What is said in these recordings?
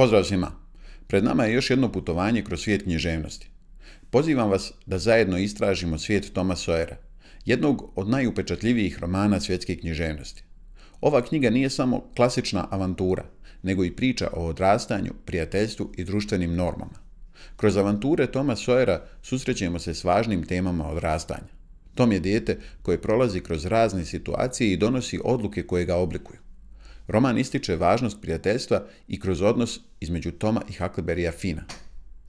Pozdrav svima! Pred nama je još jedno putovanje kroz svijet književnosti. Pozivam vas da zajedno istražimo svijet Toma Sojera, jednog od najupečatljivijih romana svjetske književnosti. Ova knjiga nije samo klasična avantura, nego i priča o odrastanju, prijateljstvu i društvenim normama. Kroz avanture Toma Sojera susrećemo se s važnim temama odrastanja. Tom je dijete koje prolazi kroz razne situacije i donosi odluke koje ga oblikuju roman ističe važnost prijateljstva i kroz odnos između Toma i Huckleberrya Fina.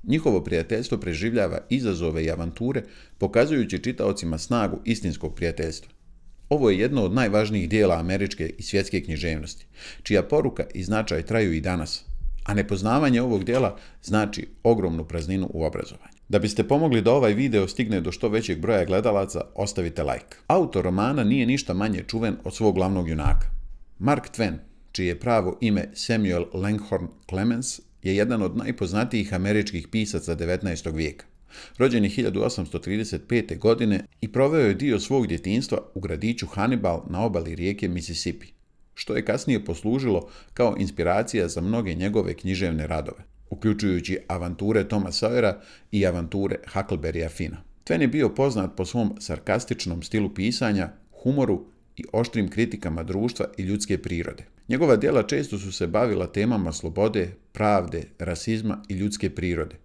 Njihovo prijateljstvo preživljava izazove i avanture, pokazujući čitaocima snagu istinskog prijateljstva. Ovo je jedno od najvažnijih dijela američke i svjetske književnosti, čija poruka i značaj traju i danas, a nepoznavanje ovog dijela znači ogromnu prazninu u obrazovanju. Da biste pomogli da ovaj video stigne do što većeg broja gledalaca, ostavite like. Autor romana nije ništa manje čuven od svog glavnog junaka. Mark Twain čije pravo ime Samuel Langhorne Clemens je jedan od najpoznatijih američkih pisaca 19. vijeka. Rođen je 1835. godine i proveo je dio svog djetinstva u gradiću Hannibal na obali rijeke Mississippi, što je kasnije poslužilo kao inspiracija za mnoge njegove književne radove, uključujući avanture Toma Sawyera i avanture Huckleberrya Fina. Twain je bio poznat po svom sarkastičnom stilu pisanja, humoru i oštrim kritikama društva i ljudske prirode. Njegova dijela često su se bavila temama slobode, pravde, rasizma i ljudske prirode.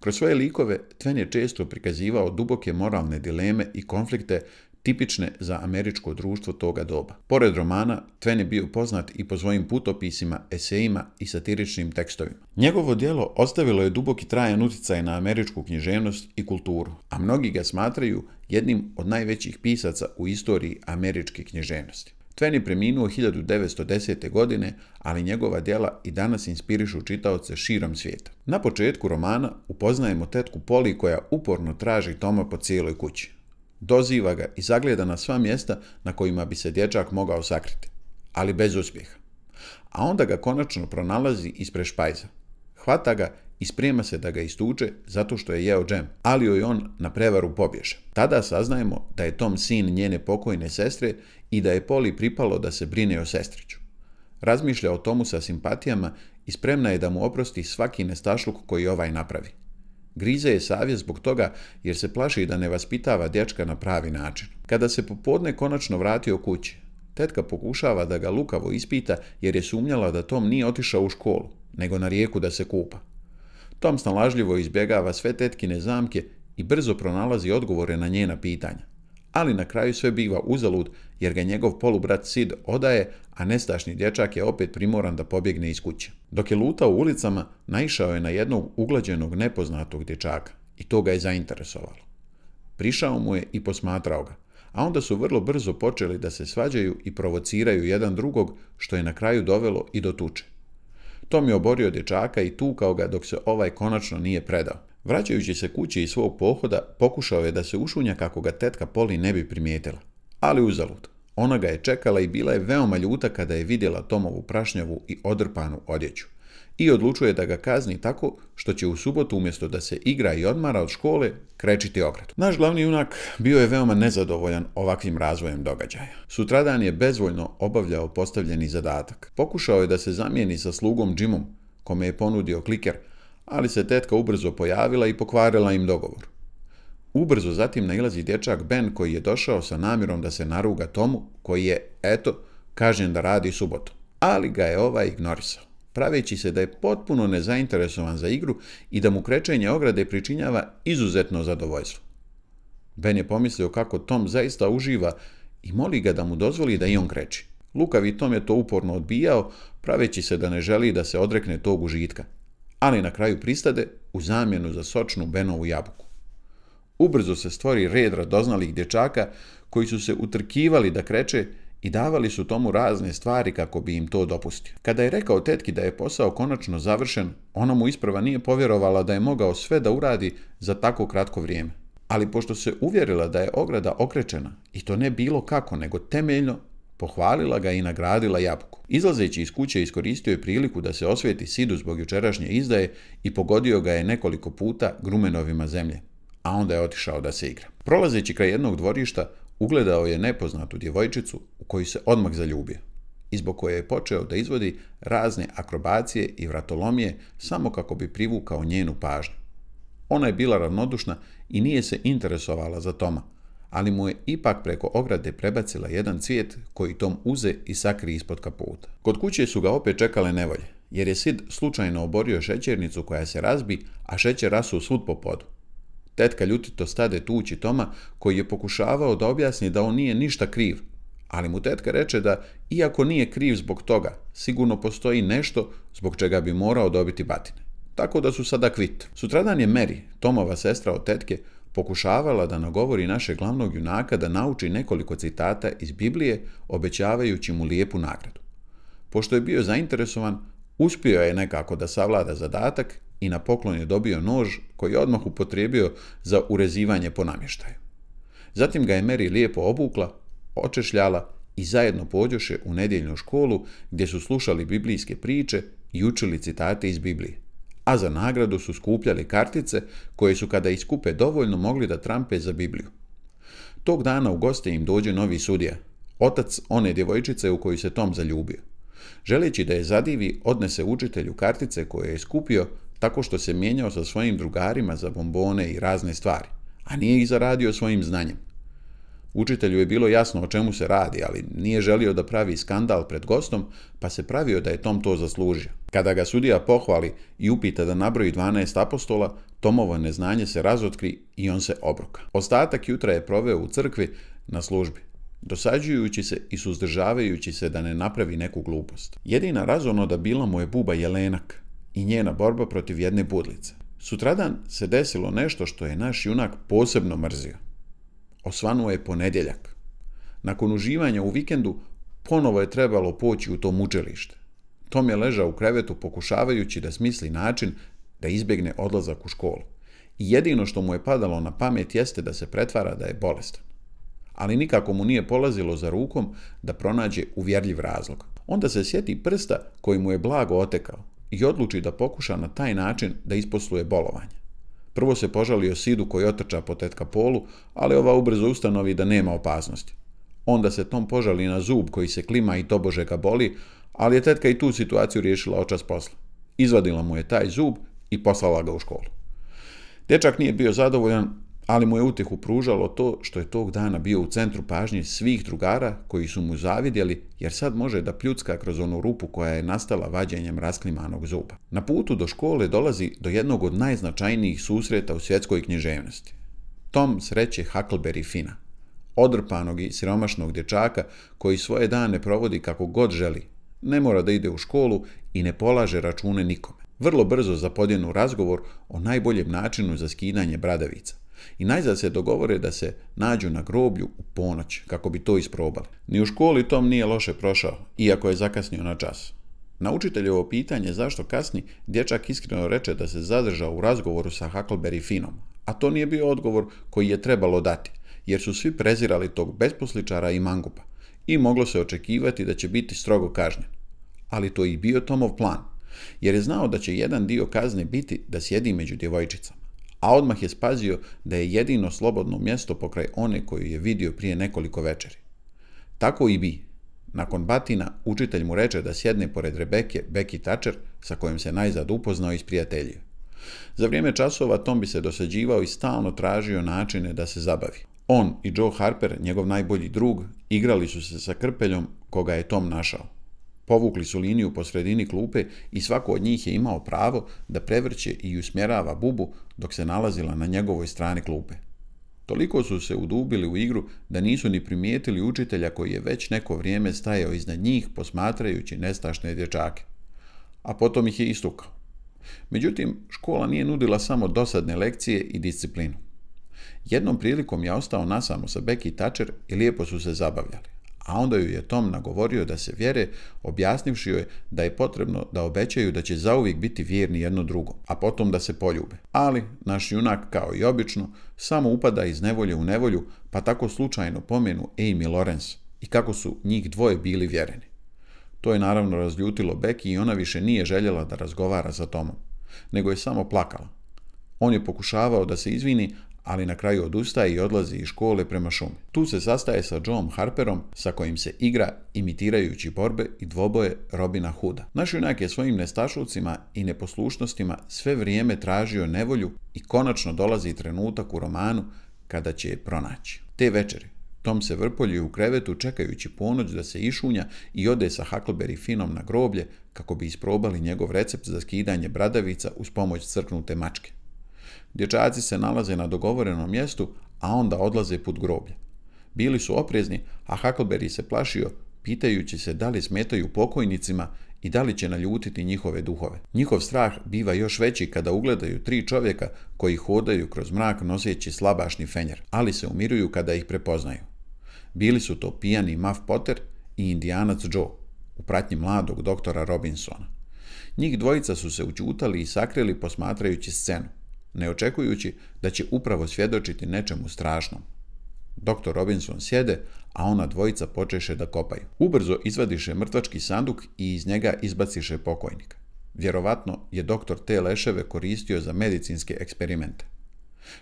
Kroz svoje likove, Tven je često prikazivao duboke moralne dileme i konflikte tipične za američko društvo toga doba. Pored romana, Tven je bio poznat i po svojim putopisima, esejima i satiričnim tekstovima. Njegovo dijelo ostavilo je duboki trajan uticaj na američku knjiženost i kulturu, a mnogi ga smatraju jednim od najvećih pisaca u istoriji američke knjiženosti. Tven je preminuo 1910. godine, ali njegova djela i danas inspirišu čitaoce širom svijeta. Na početku romana upoznajemo tetku Poli koja uporno traži Toma po cijeloj kući. Doziva ga i zagleda na sva mjesta na kojima bi se dječak mogao sakriti, ali bez uspjeha. A onda ga konačno pronalazi ispre špajza. Hvata ga i sprema se da ga istuče zato što je jeo džem, ali joj on na prevaru pobješe. Tada saznajemo da je Tom sin njene pokojne sestre i da je Poli pripalo da se brine o sestriću. Razmišlja o tomu sa simpatijama i spremna je da mu oprosti svaki nestašluk koji ovaj napravi. Grize je savjest zbog toga jer se plaši da ne vaspitava dječka na pravi način. Kada se popodne konačno vratio kući, tetka pokušava da ga lukavo ispita jer je sumnjala da Tom nije otišao u školu, nego na rijeku da se kupa. Tom snalažljivo izbjegava sve tetkine zamke i brzo pronalazi odgovore na njena pitanja. Ali na kraju sve biva uzalud jer ga njegov polubrat Sid odaje, a nestašni dječak je opet primoran da pobjegne iz kuće. Dok je lutao u ulicama, naišao je na jednog uglađenog nepoznatog dječaka i to ga je zainteresovalo. Prišao mu je i posmatrao ga, a onda su vrlo brzo počeli da se svađaju i provociraju jedan drugog, što je na kraju dovelo i do tuče. Tom je oborio dječaka i tukao ga dok se ovaj konačno nije predao. Vraćajući se kući iz svog pohoda, pokušao je da se ušunja kako ga tetka Poli ne bi primijetila ali uzalud. Ona ga je čekala i bila je veoma ljuta kada je vidjela Tomovu prašnjavu i odrpanu odjeću i odlučuje da ga kazni tako što će u subotu umjesto da se igra i odmara od škole krećiti ogradu. Naš glavni junak bio je veoma nezadovoljan ovakvim razvojem događaja. Sutradan je bezvoljno obavljao postavljeni zadatak. Pokušao je da se zamijeni sa slugom Jimom, kome je ponudio kliker, ali se tetka ubrzo pojavila i pokvarila im dogovor. Ubrzo zatim nailazi dječak Ben koji je došao sa namirom da se naruga tomu koji je, eto, kažen da radi subotu. Ali ga je ovaj ignorisao, praveći se da je potpuno nezainteresovan za igru i da mu krećenje ograde pričinjava izuzetno zadovoljstvo. Ben je pomislio kako Tom zaista uživa i moli ga da mu dozvoli da i on kreći. Lukavi Tom je to uporno odbijao, praveći se da ne želi da se odrekne tog užitka, ali na kraju pristade u zamjenu za sočnu Benovu jabuku ubrzo se stvori red radoznalih dječaka koji su se utrkivali da kreće i davali su tomu razne stvari kako bi im to dopustio. Kada je rekao tetki da je posao konačno završen, ona mu isprava nije povjerovala da je mogao sve da uradi za tako kratko vrijeme. Ali pošto se uvjerila da je ograda okrečena, i to ne bilo kako, nego temeljno, pohvalila ga i nagradila jabuku. Izlazeći iz kuće iskoristio je priliku da se osvijeti Sidu zbog jučerašnje izdaje i pogodio ga je nekoliko puta grumenovima zemlje a onda je otišao da se igra. Prolazeći kraj jednog dvorišta, ugledao je nepoznatu djevojčicu u koju se odmah zaljubio i zbog koje je počeo da izvodi razne akrobacije i vratolomije samo kako bi privukao njenu pažnju. Ona je bila ravnodušna i nije se interesovala za Toma, ali mu je ipak preko ograde prebacila jedan cvijet koji Tom uze i sakri ispod kaputa. Kod kuće su ga opet čekale nevolje, jer je Sid slučajno oborio šećernicu koja se razbi, a šećer rasu svud po podu. Tetka ljutito stade tući Toma, koji je pokušavao da objasni da on nije ništa kriv, ali mu tetka reče da, iako nije kriv zbog toga, sigurno postoji nešto zbog čega bi morao dobiti batine. Tako da su sada kvit. Sutradan je Mary, Tomova sestra od tetke, pokušavala da nagovori naše glavnog junaka da nauči nekoliko citata iz Biblije obećavajući mu lijepu nagradu. Pošto je bio zainteresovan, uspio je nekako da savlada zadatak i na poklon je dobio nož koji je odmah upotrijebio za urezivanje po namještaju. Zatim ga je Mary lijepo obukla, očešljala i zajedno pođoše u nedjeljnu školu gdje su slušali biblijske priče i učili citate iz Biblije. A za nagradu su skupljali kartice koje su kada iskupe dovoljno mogli da trampe za Bibliju. Tog dana u goste im dođe novi sudija, otac one djevojčice u koju se Tom zaljubio. Želeći da je zadivi, odnese učitelju kartice koje je skupio tako što se mijenjao sa svojim drugarima za bombone i razne stvari, a nije ih zaradio svojim znanjem. Učitelju je bilo jasno o čemu se radi, ali nije želio da pravi skandal pred gostom, pa se pravio da je Tom to zaslužio. Kada ga sudija pohvali i upita da nabroji 12 apostola, Tomovo neznanje se razotkri i on se obruka. Ostatak jutra je proveo u crkvi na službi, dosađujući se i suzdržavajući se da ne napravi neku glupost. Jedina razonoda bila mu je buba Jelenak – i njena borba protiv jedne budlice. Sutradan se desilo nešto što je naš junak posebno mrzio. Osvanuo je ponedjeljak. Nakon uživanja u vikendu, ponovo je trebalo poći u to mučelište. Tom je ležao u krevetu pokušavajući da smisli način da izbjegne odlazak u školu. I jedino što mu je padalo na pamet jeste da se pretvara da je bolestan. Ali nikako mu nije polazilo za rukom da pronađe uvjerljiv razlog. Onda se sjeti prsta koji mu je blago otekao, i odluči da pokuša na taj način da isposluje bolovanje. Prvo se požalio Sidu koji otrča po tetka polu, ali ova ubrzo ustanovi da nema opasnosti. Onda se Tom požali na zub koji se klima i tobože ga boli, ali je tetka i tu situaciju riješila očas posla. Izvadila mu je taj zub i poslala ga u školu. Dečak nije bio zadovoljan, ali mu je utehu pružalo to što je tog dana bio u centru pažnje svih drugara koji su mu zavidjeli, jer sad može da pljucka kroz onu rupu koja je nastala vađenjem rasklimanog zuba. Na putu do škole dolazi do jednog od najznačajnijih susreta u svjetskoj književnosti. Tom sreće Huckleberry Fina, odrpanog i siromašnog dječaka koji svoje dane provodi kako god želi, ne mora da ide u školu i ne polaže račune nikome. Vrlo brzo zapodjenu razgovor o najboljem načinu za skidanje bradavica – I najzad se dogovore da se nađu na groblju u ponoć, kako bi to isprobali. Ni u školi Tom nije loše prošao, iako je zakasnio na čas. Na učiteljevo pitanje zašto kasni, dječak iskreno reče da se zadržao u razgovoru sa Huckleberry Finnom, a to nije bio odgovor koji je trebalo dati, jer su svi prezirali tog besposličara i mangupa i moglo se očekivati da će biti strogo kažnjen. Ali to i bio Tomov plan, jer je znao da će jedan dio kazne biti da sjedi među djevojčicama a odmah je spazio da je jedino slobodno mjesto pokraj one koju je vidio prije nekoliko večeri. Tako i bi. Nakon batina, učitelj mu reče da sjedne pored Rebeke, Beki Tačer, sa kojim se najzad upoznao i sprijateljio. Za vrijeme časova Tom bi se dosađivao i stalno tražio načine da se zabavi. On i Joe Harper, njegov najbolji drug, igrali su se sa krpeljom koga je Tom našao povukli su liniju po sredini klupe i svako od njih je imao pravo da prevrće i usmjerava bubu dok se nalazila na njegovoj strani klupe. Toliko su se udubili u igru da nisu ni primijetili učitelja koji je već neko vrijeme stajao iznad njih posmatrajući nestašne dječake. A potom ih je istukao. Međutim, škola nije nudila samo dosadne lekcije i disciplinu. Jednom prilikom je ostao nasamo sa Becky Thatcher i lijepo su se zabavljali a onda ju je Tom nagovorio da se vjere, objasnivši joj da je potrebno da obećaju da će zauvijek biti vjerni jedno drugo, a potom da se poljube. Ali, naš junak, kao i obično, samo upada iz nevolje u nevolju, pa tako slučajno pomenu Amy Lawrence i kako su njih dvoje bili vjereni. To je naravno razljutilo Becky i ona više nije željela da razgovara za Tomom, nego je samo plakala. On je pokušavao da se izvini, ali na kraju odustaje i odlazi iz škole prema šumi. Tu se sastaje sa Johnom Harperom, sa kojim se igra imitirajući borbe i dvoboje Robina Hooda. Naš junak je svojim nestašucima i neposlušnostima sve vrijeme tražio nevolju i konačno dolazi trenutak u romanu kada će je pronaći. Te večeri, Tom se vrpolji u krevetu čekajući ponoć da se išunja i ode sa Huckleberry Finnom na groblje kako bi isprobali njegov recept za skidanje bradavica uz pomoć crknute mačke. Dječaci se nalaze na dogovorenom mjestu, a onda odlaze put groblje. Bili su oprezni, a Huckleberry se plašio, pitajući se da li smetaju pokojnicima i da li će naljutiti njihove duhove. Njihov strah biva još veći kada ugledaju tri čovjeka koji hodaju kroz mrak noseći slabašni fenjer, ali se umiruju kada ih prepoznaju. Bili su to pijani Muff Potter i indijanac Joe, u pratnji mladog doktora Robinsona. Njih dvojica su se učutali i sakrili posmatrajući scenu ne očekujući da će upravo svjedočiti nečemu strašnom. Doktor Robinson sjede, a ona dvojica počeše da kopaju. Ubrzo izvadiše mrtvački sanduk i iz njega izbaciše pokojnika. Vjerovatno je doktor te leševe koristio za medicinske eksperimente.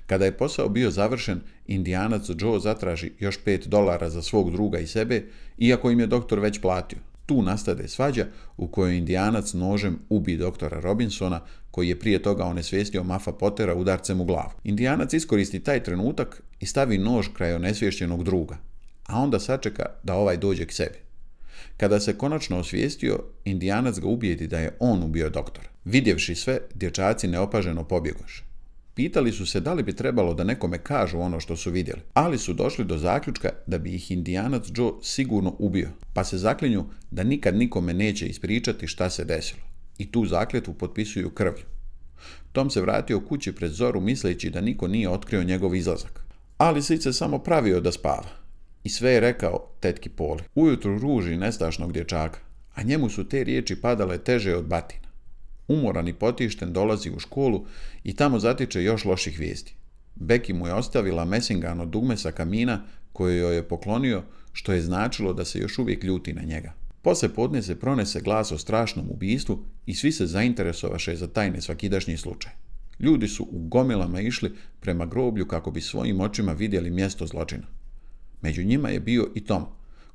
Kada je posao bio završen, indijanac Joe zatraži još 5 dolara za svog druga i sebe, iako im je doktor već platio. Tu nastade svađa u kojoj indijanac nožem ubi doktora Robinsona, koji je prije toga onesvijestio Mafa Pottera udarcem u glavu. Indijanac iskoristi taj trenutak i stavi nož kraj onesvješćenog druga, a onda sačeka da ovaj dođe k sebi. Kada se konačno osvijestio, indijanac ga ubijedi da je on ubio doktora. Vidjevši sve, dječaci neopaženo pobjegoše. Pitali su se da li bi trebalo da nekome kažu ono što su vidjeli, ali su došli do zaključka da bi ih indijanac Joe sigurno ubio, pa se zaklinju da nikad nikome neće ispričati šta se desilo i tu zakletvu potpisuju krvlju. Tom se vratio kući pred Zoru misleći da niko nije otkrio njegov izlazak. Ali Sice samo pravio da spava. I sve je rekao tetki Poli. Ujutru ruži nestašnog dječaka, a njemu su te riječi padale teže od batina. Umoran i potišten dolazi u školu i tamo zatiče još loših vijesti. Beki mu je ostavila mesingano dugme sa kamina koje joj je poklonio što je značilo da se još uvijek ljuti na njega. Posle podne se pronese glas o strašnom ubistvu i svi se zainteresovaše za tajne svakidašnji slučaj. Ljudi su u gomilama išli prema groblju kako bi svojim očima vidjeli mjesto zločina. Među njima je bio i Tom,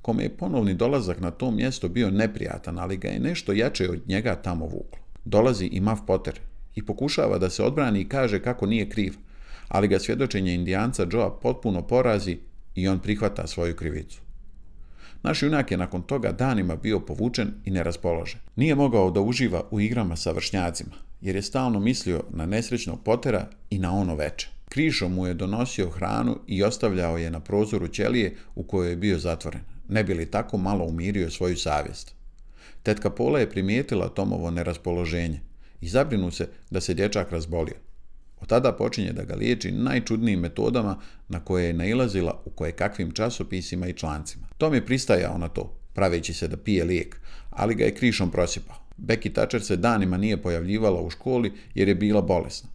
kome je ponovni dolazak na to mjesto bio neprijatan, ali ga je nešto jače od njega tamo vuklo. Dolazi i Muff Potter i pokušava da se odbrani i kaže kako nije kriv, ali ga svjedočenje indijanca Joa potpuno porazi i on prihvata svoju krivicu. Naš junak je nakon toga danima bio povučen i neraspoložen. Nije mogao da uživa u igrama sa vršnjacima, jer je stalno mislio na nesrećnog potera i na ono veče. Krišo mu je donosio hranu i ostavljao je na prozoru ćelije u kojoj je bio zatvoren, ne bi li tako malo umirio svoju savjest. Tetka Pola je primijetila Tomovo neraspoloženje i zabrinu se da se dječak razbolio. Od tada počinje da ga liječi najčudnijim metodama na koje je nailazila u koje kakvim časopisima i člancima. Tom je pristajao na to, praveći se da pije lijek, ali ga je krišom prosipao. Becky Thatcher se danima nije pojavljivala u školi jer je bila bolesna.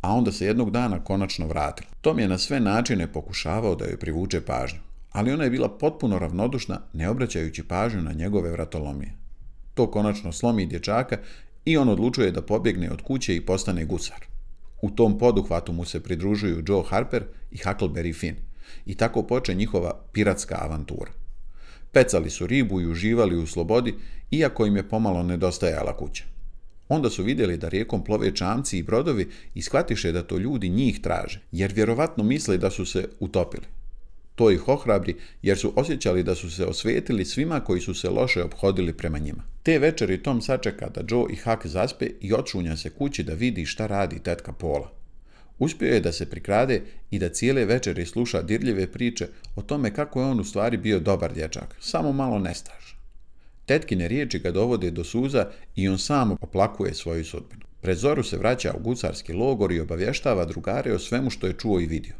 A onda se jednog dana konačno vratila. Tom je na sve načine pokušavao da joj privuče pažnju, ali ona je bila potpuno ravnodušna, ne obraćajući pažnju na njegove vratolomije. To konačno slomi dječaka i on odlučuje da pobjegne od kuće i postane gusar. U tom poduhvatu mu se pridružuju Joe Harper i Huckleberry Finn i tako poče njihova piratska avantura. Pecali su ribu i uživali u slobodi, iako im je pomalo nedostajala kuća. Onda su vidjeli da rijekom plove čamci i brodovi i shvatiše da to ljudi njih traže, jer vjerovatno misle da su se utopili. To ih ohrabri jer su osjećali da su se osvetili svima koji su se loše obhodili prema njima. Te večeri Tom sačeka da Joe i Huck zaspe i očunja se kući da vidi šta radi tetka Pola uspio je da se prikrade i da cijele večeri sluša dirljive priče o tome kako je on u stvari bio dobar dječak, samo malo nestaž. Tetkine riječi ga dovode do suza i on samo oplakuje svoju sudbinu. Pred zoru se vraća u gusarski logor i obavještava drugare o svemu što je čuo i vidio.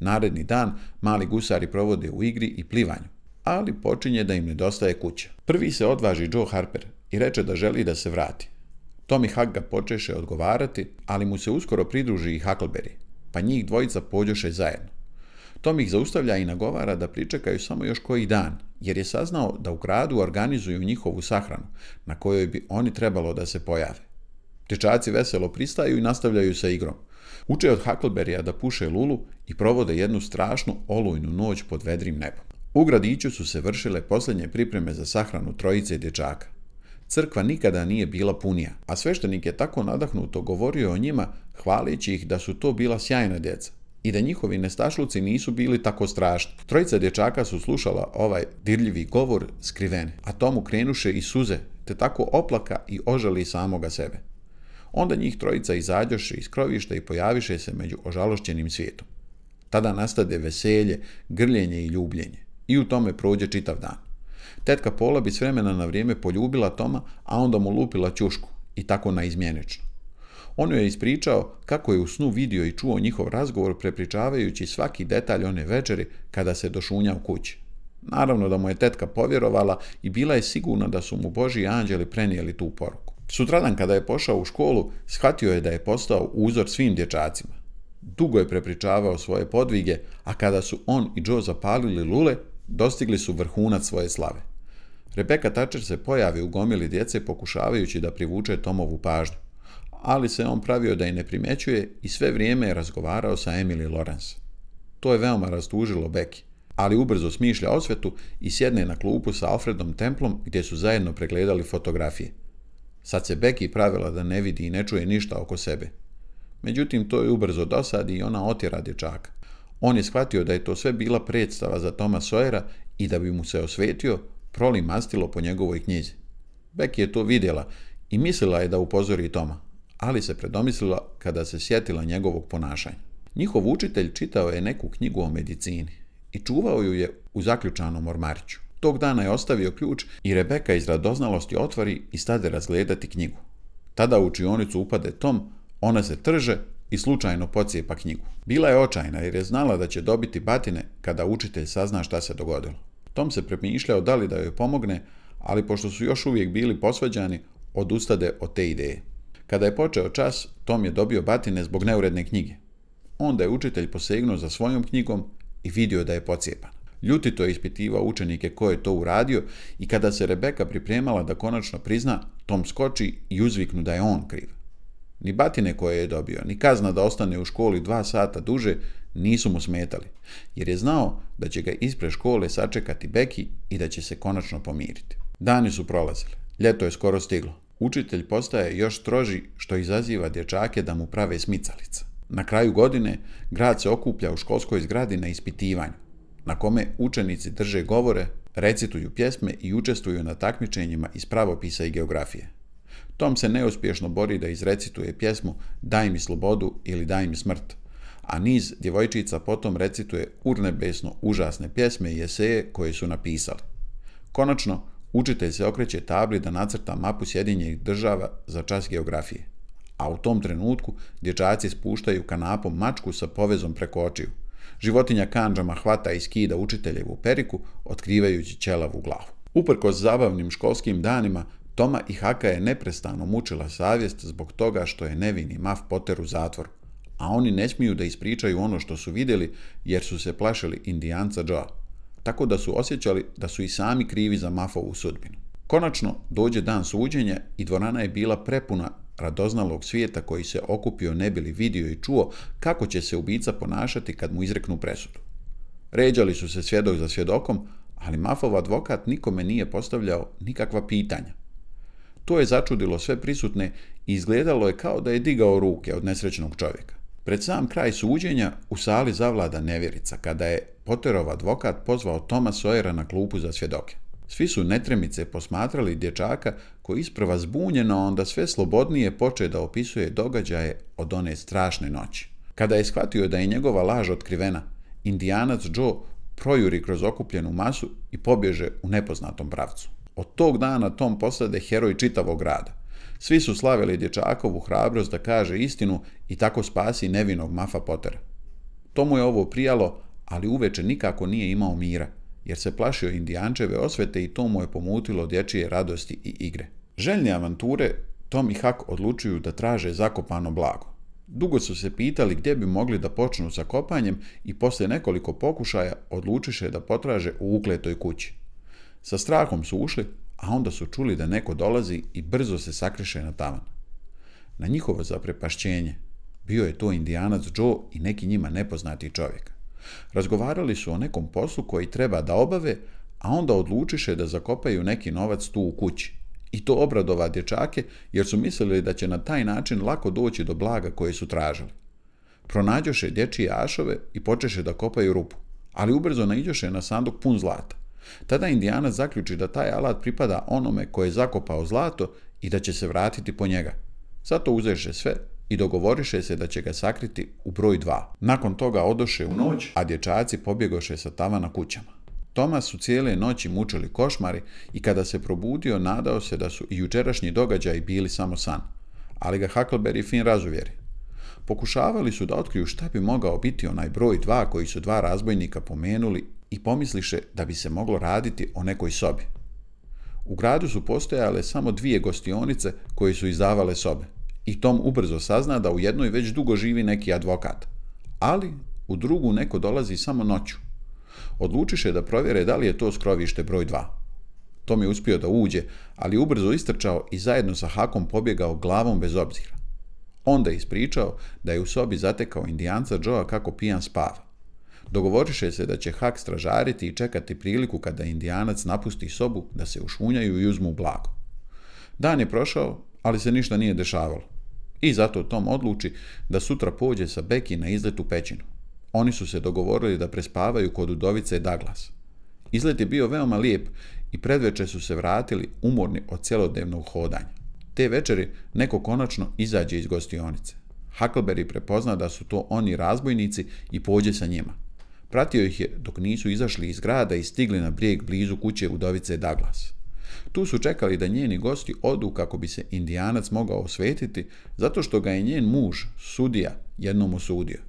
Naredni dan mali gusari provode u igri i plivanju, ali počinje da im nedostaje kuća. Prvi se odvaži Joe Harper i reče da želi da se vrati, Tommy Huck ga počeše odgovarati, ali mu se uskoro pridruži i Huckleberry, pa njih dvojica pođoše zajedno. Tom ih zaustavlja i nagovara da pričekaju samo još koji dan, jer je saznao da u gradu organizuju njihovu sahranu, na kojoj bi oni trebalo da se pojave. Dječaci veselo pristaju i nastavljaju sa igrom. Uče od Huckleberrya da puše Lulu i provode jednu strašnu olujnu noć pod vedrim nebom. U gradiću su se vršile posljednje pripreme za sahranu trojice dječaka – crkva nikada nije bila punija. A sveštenik je tako nadahnuto govorio o njima, hvalići ih da su to bila sjajna djeca i da njihovi nestašluci nisu bili tako strašni. Trojica dječaka su slušala ovaj dirljivi govor skrivene, a tomu krenuše i suze, te tako oplaka i ožali samoga sebe. Onda njih trojica izađoše iz krovišta i pojaviše se među ožalošćenim svijetom. Tada nastade veselje, grljenje i ljubljenje i u tome prođe čitav dan. Tetka Pola bi s vremena na vrijeme poljubila Toma, a onda mu lupila ćušku i tako na izmjenično. On joj je ispričao kako je u snu vidio i čuo njihov razgovor prepričavajući svaki detalj one večeri kada se došunja u kući. Naravno da mu je tetka povjerovala i bila je sigurna da su mu Boži i anđeli prenijeli tu poruku. Sutradan kada je pošao u školu, shvatio je da je postao uzor svim dječacima. Dugo je prepričavao svoje podvige, a kada su on i Joe zapalili lule, dostigli su vrhunac svoje slave. Rebeka Tačer se pojavi u gomili djece pokušavajući da privuče Tomovu pažnju, ali se on pravio da i ne primećuje i sve vrijeme je razgovarao sa Emily Lawrence. To je veoma rastužilo Beki, ali ubrzo smišlja osvetu i sjedne na klupu sa Alfredom Templom gdje su zajedno pregledali fotografije. Sad se Beki pravila da ne vidi i ne čuje ništa oko sebe. Međutim, to je ubrzo dosad i ona otjera dječaka. On je shvatio da je to sve bila predstava za Toma Sojera i da bi mu se osvetio, proli mastilo po njegovoj knjizi. Beki je to vidjela i mislila je da upozori Toma, ali se predomislila kada se sjetila njegovog ponašanja. Njihov učitelj čitao je neku knjigu o medicini i čuvao ju je u zaključanom ormariću. Tog dana je ostavio ključ i Rebeka iz radoznalosti otvori i stade razgledati knjigu. Tada u učionicu upade Tom, ona se trže i slučajno pocijepa knjigu. Bila je očajna jer je znala da će dobiti batine kada učitelj sazna šta se dogodilo. Tom se premišljao da li da joj pomogne, ali pošto su još uvijek bili posvađani, odustade od te ideje. Kada je počeo čas, Tom je dobio batine zbog neuredne knjige. Onda je učitelj posegnuo za svojom knjigom i vidio da je pocijepan. Ljutito je ispitivao učenike ko je to uradio i kada se Rebeka pripremala da konačno prizna, Tom skoči i uzviknu da je on kriv. Ni batine koje je dobio, ni kazna da ostane u školi dva sata duže, nisu mu smetali, jer je znao da će ga ispre škole sačekati Beki i da će se konačno pomiriti. Dani su prolazili, ljeto je skoro stiglo. Učitelj postaje još stroži što izaziva dječake da mu prave smicalica. Na kraju godine grad se okuplja u školskoj zgradi na ispitivanju, na kome učenici drže govore, recituju pjesme i učestvuju na takmičenjima iz pravopisa i geografije. Tom se neuspješno bori da izrecituje pjesmu Daj mi slobodu ili Daj mi smrt, a niz djevojčica potom recituje urnebesno užasne pjesme i eseje koje su napisali. Konačno, učitelj se okreće tabli da nacrta mapu Sjedinjenih država za čas geografije, a u tom trenutku dječaci spuštaju kanapom mačku sa povezom preko očiju. Životinja kanđama hvata i skida učiteljevu periku, otkrivajući ćelavu glavu. Uprko s zabavnim školskim danima, Toma i Haka je neprestano mučila savjest zbog toga što je nevini Maf Potter u zatvoru a oni ne smiju da ispričaju ono što su vidjeli jer su se plašili indijanca Joe, tako da su osjećali da su i sami krivi za mafovu sudbinu. Konačno dođe dan suđenja i dvorana je bila prepuna radoznalog svijeta koji se okupio ne bili vidio i čuo kako će se ubica ponašati kad mu izreknu presudu. Ređali su se svjedok za svjedokom, ali mafov advokat nikome nije postavljao nikakva pitanja. To je začudilo sve prisutne i izgledalo je kao da je digao ruke od nesrećnog čovjeka. Pred sam kraj suđenja u sali zavlada nevjerica kada je Potterov advokat pozvao Toma Sojera na klupu za svjedoke. Svi su netremice posmatrali dječaka koji isprva zbunjeno onda sve slobodnije poče da opisuje događaje od one strašne noći. Kada je shvatio da je njegova laž otkrivena, indijanac Joe projuri kroz okupljenu masu i pobježe u nepoznatom pravcu. Od tog dana Tom postade heroj čitavog grada. Svi su slavili dječakovu hrabrost da kaže istinu i tako spasi nevinog Mafa Potera. Tomu je ovo prijalo, ali uveče nikako nije imao mira, jer se plašio indijančeve osvete i to mu je pomutilo dječije radosti i igre. Željne avanture, Tom i Hak odlučuju da traže zakopano blago. Dugo su se pitali gdje bi mogli da počnu sa kopanjem i posle nekoliko pokušaja odlučiše da potraže u ukletoj kući. Sa strahom su ušli, a onda su čuli da neko dolazi i brzo se sakriše na tavan. Na njihovo zaprepašćenje bio je to indijanac Joe i neki njima nepoznati čovjek. Razgovarali su o nekom poslu koji treba da obave, a onda odlučiše da zakopaju neki novac tu u kući. I to obradova dječake jer su mislili da će na taj način lako doći do blaga koje su tražili. Pronađoše dječije ašove i počeše da kopaju rupu, ali ubrzo naiđoše na sanduk pun zlata. Tada indijana zaključi da taj alat pripada onome koje je zakopao zlato i da će se vratiti po njega. Zato uzeše sve i dogovoriše se da će ga sakriti u broj 2. Nakon toga odoše u noć, a dječaci pobjegoše sa na kućama. Tomas su cijele noći mučili košmari i kada se probudio nadao se da su i jučerašnji događaj bili samo san. Ali ga Huckleberry Finn razuvjeri. Pokušavali su da otkriju šta bi mogao biti onaj broj 2 koji su dva razbojnika pomenuli i pomisliše da bi se moglo raditi o nekoj sobi. U gradu su postojale samo dvije gostionice koje su izdavale sobe i Tom ubrzo sazna da u jednoj već dugo živi neki advokat, ali u drugu neko dolazi samo noću. Odlučiše da provjere da li je to skrovište broj 2. Tom je uspio da uđe, ali ubrzo istrčao i zajedno sa Hakom pobjegao glavom bez obzira. Onda je ispričao da je u sobi zatekao indijanca Joea kako pijan spava. Dogovoriše se da će Huck stražariti i čekati priliku kada indijanac napusti sobu da se ušunjaju i uzmu blago. Dan je prošao, ali se ništa nije dešavalo. I zato Tom odluči da sutra pođe sa Beki na izlet u pećinu. Oni su se dogovorili da prespavaju kod Udovice Douglas. Izlet je bio veoma lijep i predveče su se vratili umorni od celodnevnog hodanja. Te večeri neko konačno izađe iz gostionice. Huckleberry prepozna da su to oni razbojnici i pođe sa njima pratio ih je dok nisu izašli iz grada i stigli na brijeg blizu kuće Udovice Douglas. Tu su čekali da njeni gosti odu kako bi se indijanac mogao osvetiti zato što ga je njen muž, sudija, jednom osudio.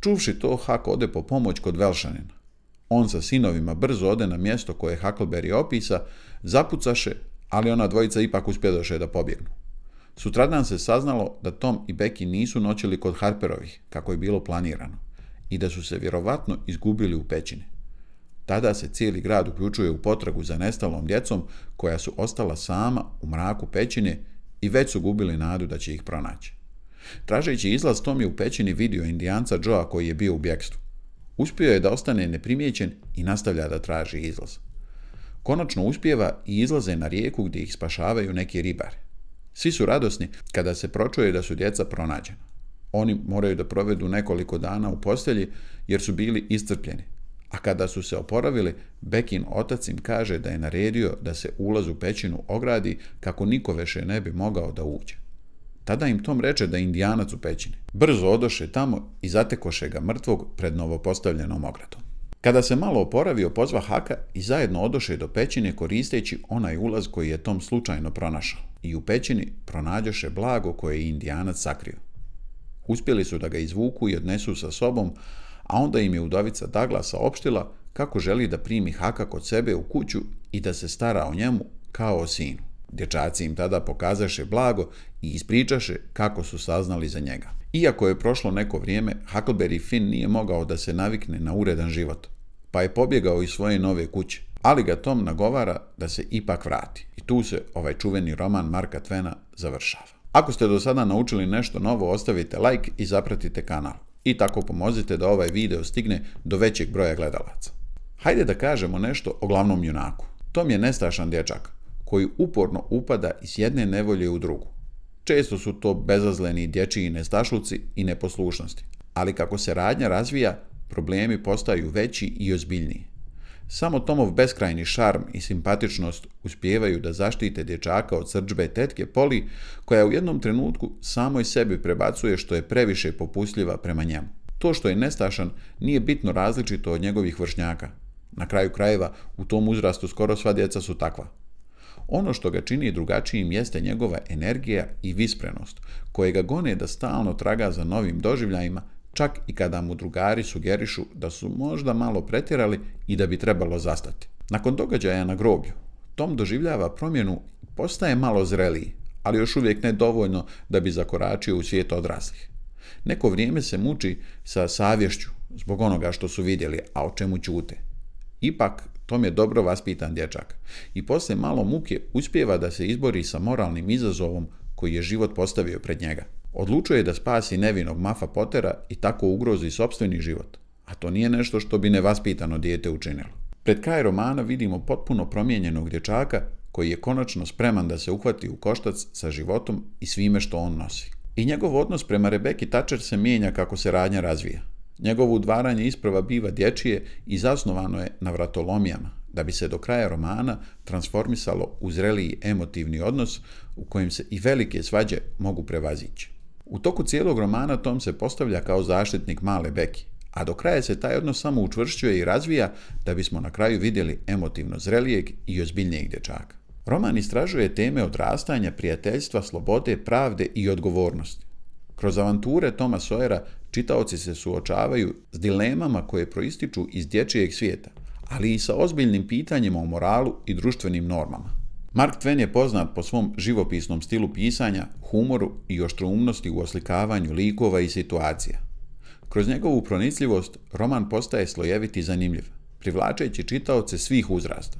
Čuvši to, Hak ode po pomoć kod Velšanina. On sa sinovima brzo ode na mjesto koje Huckleberry opisa, zapucaše, ali ona dvojica ipak uspjedoše da pobjegnu. Sutradan se saznalo da Tom i Becky nisu noćili kod Harperovih, kako je bilo planirano i da su se vjerovatno izgubili u pećine. Tada se cijeli grad uključuje u potragu za nestalom djecom koja su ostala sama u mraku pećine i već su gubili nadu da će ih pronaći. Tražeći izlaz, Tom je u pećini vidio indijanca Joa koji je bio u bjekstvu. Uspio je da ostane neprimjećen i nastavlja da traži izlaz. Konačno uspjeva i izlaze na rijeku gdje ih spašavaju neki ribare. Svi su radosni kada se pročuje da su djeca pronađena oni moraju da provedu nekoliko dana u postelji jer su bili iscrpljeni. A kada su se oporavili, Bekin otac im kaže da je naredio da se ulaz u pećinu ogradi kako niko veše ne bi mogao da uđe. Tada im Tom reče da je indijanac u pećini. Brzo odoše tamo i zatekoše ga mrtvog pred novopostavljenom ogradom. Kada se malo oporavio, pozva Haka i zajedno odoše do pećine koristeći onaj ulaz koji je Tom slučajno pronašao. I u pećini pronađoše blago koje je indijanac sakrio. Uspjeli su da ga izvuku i odnesu sa sobom, a onda im je udovica Dagla saopštila kako želi da primi Haka kod sebe u kuću i da se stara o njemu kao o sinu. Dječaci im tada pokazaše blago i ispričaše kako su saznali za njega. Iako je prošlo neko vrijeme, Huckleberry Finn nije mogao da se navikne na uredan život, pa je pobjegao iz svoje nove kuće, ali ga Tom nagovara da se ipak vrati. I tu se ovaj čuveni roman Marka Twena završava. Ako ste do sada naučili nešto novo, ostavite like i zapratite kanal. I tako pomozite da ovaj video stigne do većeg broja gledalaca. Hajde da kažemo nešto o glavnom junaku. Tom je nestrašan dječak koji uporno upada iz jedne nevolje u drugu. Često su to bezazleni dječiji nestašluci i neposlušnosti. Ali kako se radnja razvija, problemi postaju veći i ozbiljniji. Samo Tomov beskrajni šarm i simpatičnost uspjevaju da zaštite dječaka od srđbe tetke Poli, koja u jednom trenutku samoj sebi prebacuje što je previše popusljiva prema njemu. To što je nestašan nije bitno različito od njegovih vršnjaka. Na kraju krajeva, u tom uzrastu skoro sva djeca su takva. Ono što ga čini drugačijim jeste njegova energija i visprenost, koje ga gone da stalno traga za novim doživljajima čak i kada mu drugari sugerišu da su možda malo pretjerali i da bi trebalo zastati. Nakon događaja na groblju, Tom doživljava promjenu postaje malo zreliji, ali još uvijek ne dovoljno da bi zakoračio u svijet odraslih. Neko vrijeme se muči sa savješću zbog onoga što su vidjeli, a o čemu ćute. Ipak, Tom je dobro vaspitan dječak i posle malo muke uspjeva da se izbori sa moralnim izazovom koji je život postavio pred njega odlučuje da spasi nevinog Mafa Potera i tako ugrozi sobstveni život, a to nije nešto što bi nevaspitano dijete učinilo. Pred kraj romana vidimo potpuno promijenjenog dječaka koji je konačno spreman da se uhvati u koštac sa životom i svime što on nosi. I njegov odnos prema Rebeki Tačer se mijenja kako se radnja razvija. Njegovo udvaranje isprava biva dječije i zasnovano je na vratolomijama, da bi se do kraja romana transformisalo u zreliji emotivni odnos u kojem se i velike svađe mogu prevazići. U toku cijelog romana Tom se postavlja kao zaštitnik male Beki, a do kraja se taj odnos samo učvršćuje i razvija da bismo na kraju vidjeli emotivno zrelijeg i ozbiljnijeg dječaka. Roman istražuje teme odrastanja, prijateljstva, slobode, pravde i odgovornosti. Kroz avanture Toma Sojera čitaoci se suočavaju s dilemama koje proističu iz dječijeg svijeta, ali i sa ozbiljnim pitanjima o moralu i društvenim normama. Mark Twain je poznat po svom živopisnom stilu pisanja, humoru i oštrumnosti u oslikavanju likova i situacija. Kroz njegovu pronicljivost, roman postaje slojevit i zanimljiv, privlačeći čitaoce svih uzrasta.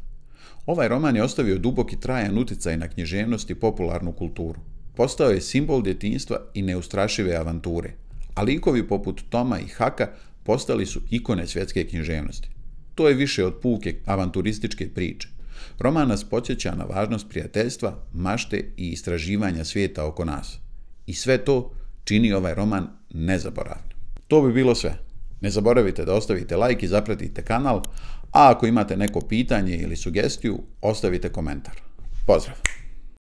Ovaj roman je ostavio duboki trajan uticaj na knježevnost i popularnu kulturu. Postao je simbol djetinstva i neustrašive avanture, a likovi poput Toma i Haka postali su ikone svjetske književnosti. To je više od puke avanturističke priče. Roman nas podsjeća na važnost prijateljstva, mašte i istraživanja svijeta oko nas. I sve to čini ovaj roman nezaboravno. To bi bilo sve. Ne zaboravite da ostavite like i zapratite kanal, a ako imate neko pitanje ili sugestiju, ostavite komentar. Pozdrav!